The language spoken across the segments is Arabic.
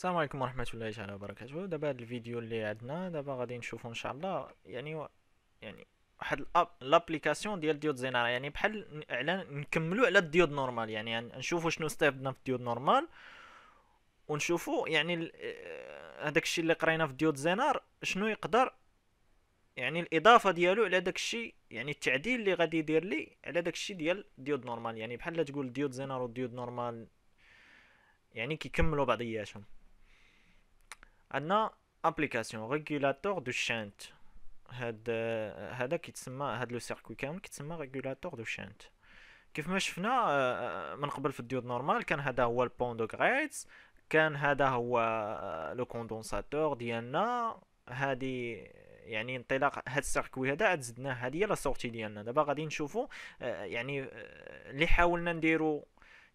السلام عليكم ورحمه الله تعالى وبركاته دابا هذا الفيديو اللي عندنا دابا غادي نشوفو ان شاء الله يعني و... يعني واحد لابليكاسيون ديال ديود زينار يعني بحال على نكملو على الديود نورمال يعني نشوفو شنو استفدنا في الديود نورمال ونشوفو يعني هذاك آه، الشيء اللي قرينا في ديود زينار شنو يقدر يعني الاضافه ديالو على داك الشيء يعني التعديل اللي غادي يدير لي على داك الشيء ديال ديود نورمال يعني بحال تقول ديود زينار وديود نورمال يعني كيكملوا بعضياتهم عندنا ابليكاسيون ريغولاتور دو شانت هاد هذا كيتسمى هاد لو سيركوي كامل كيتسمى ريغولاتور دو شانت كيف ما شفنا آه، آه، من قبل في الديود نورمال كان هذا هو البون دو غريتس كان هذا هو لو آه، كوندونساتور ديالنا هادي يعني انطلاق هاد السيركوي هذا عاد زدناه هادي هي لا سورتي ديالنا دابا غادي نشوفو يعني اللي حاولنا نديرو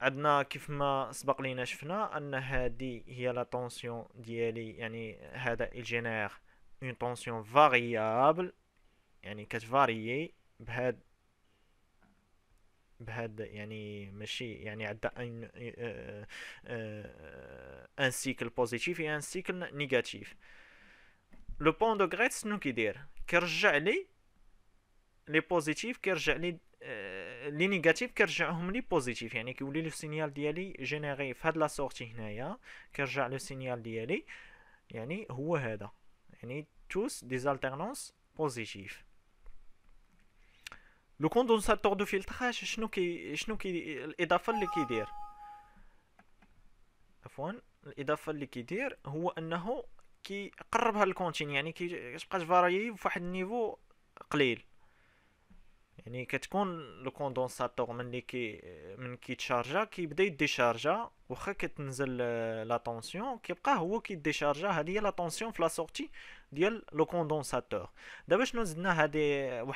عندنا كيف ما سبق لينا شفنا ان هذه هي لا طونسيون ديالي يعني هذا الجينير اون طونسيون فاريابل يعني كتفاريي بهاد بهاد يعني ماشي يعني عندها ان ان سيكل بوزيتيف اي ان سيكل نيجاتيف لو بون دو غريت شنو كيدير كيرجع لي لي بوزيتيف كيرجع لي لي نيجاتيف كرجعهم لي بوزيتيف يعني كيولي لو سينيال ديالي جينيري في هاد لا سورتي هنايا كرجع لو سينيال ديالي يعني هو هذا يعني توس دي زالتيرنونس بوزيتيف لو كوندونساتور دو فيلتراج شنو كي شنو كي الاضافه اللي كيدير عفوا الاضافه اللي كيدير هو انه كيقربها للكونتين يعني كتبقى تفاريي فواحد النيفو قليل Le condensateur qui est chargé, qui est déchargé, qui est la tension, qui est la tension de la sortie du condensateur. Nous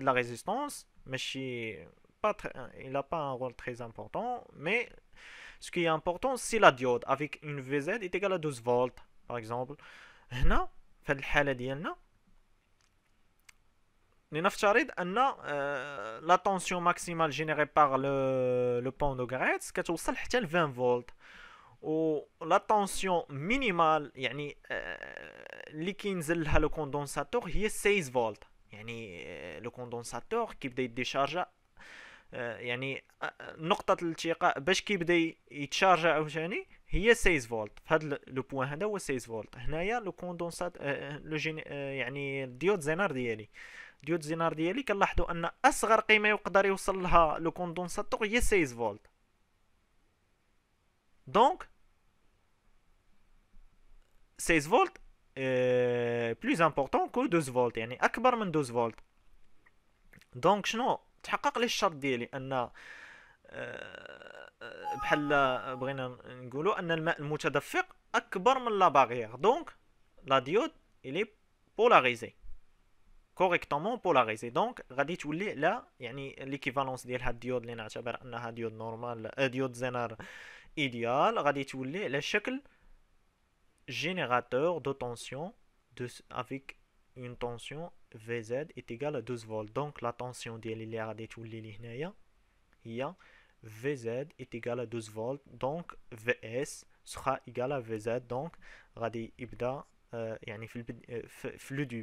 la résistance, mais il n'a pas un rôle très important. Mais ce qui est important, c'est la diode. Avec une VZ est égale à 12 volts, par exemple. la nous supposons que la tension maximale générée par le panneau de graisse est de 20 volts. la tension minimale qu'il y a dans le condensateur est de 16 volts. le condensateur qui commence à décharger, cest à qui commence est de 16 volts. Le point est de 16 volts. y a le diode Zener. ديود زينار ديالي كنلاحظوا ان اصغر قيمه يقدر يوصل لها لو كوندونساتور هي 6 فولت دونك 6 فولت بلوز امبورطون كو 12 فولت يعني اكبر من 12 فولت دونك شنو تحقق لي الشرط ديالي ان آه، بحال بغينا نقولوا ان الماء المتدفق اكبر من لا باغيير دونك لا ديود الي بولاريزي correctement polarisé. Donc, radiculé là, l'équivalence de la diode, la diode normale, euh, la diode zénar idéale, radiculé le chèque générateur de tension avec une tension Vz est égale à 12 volts. Donc, la tension de il y a Vz est égal à 12 volts. Donc, Vs sera égal à Vz. Donc, radi ibda, il y a flux du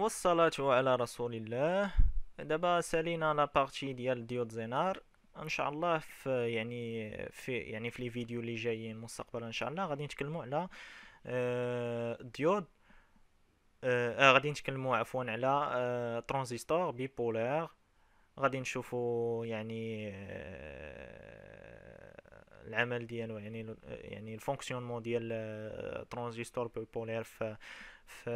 والصلاة على رسول الله دابا سالينا لا بارتي ديال ديود زينار ان شاء الله في يعني في يعني في لي فيديو اللي جايين مستقبلا ان شاء الله غادي نتكلموا على آه، ديود آه،, آه غادي نتكلموا عفوا على ترانزيستور آه، ترانزستور غادي نشوفوا يعني العمل ديالو يعني يعني الفونكسيونمون ديال ترانزيستور بيبولار في في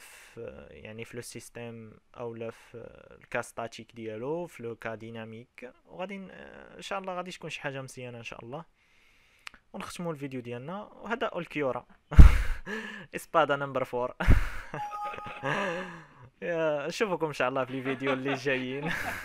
في يعني في لو سيستيم لا في الكاستاتيك ديالو في لو كا ديناميك وغادي ان شاء الله غادي تكون شي حاجه مزيانه ان شاء الله ونختموا الفيديو ديالنا وهذا اولكيورا اسبادا نمبر فور نشوفكم ان شاء الله في الفيديو اللي جايين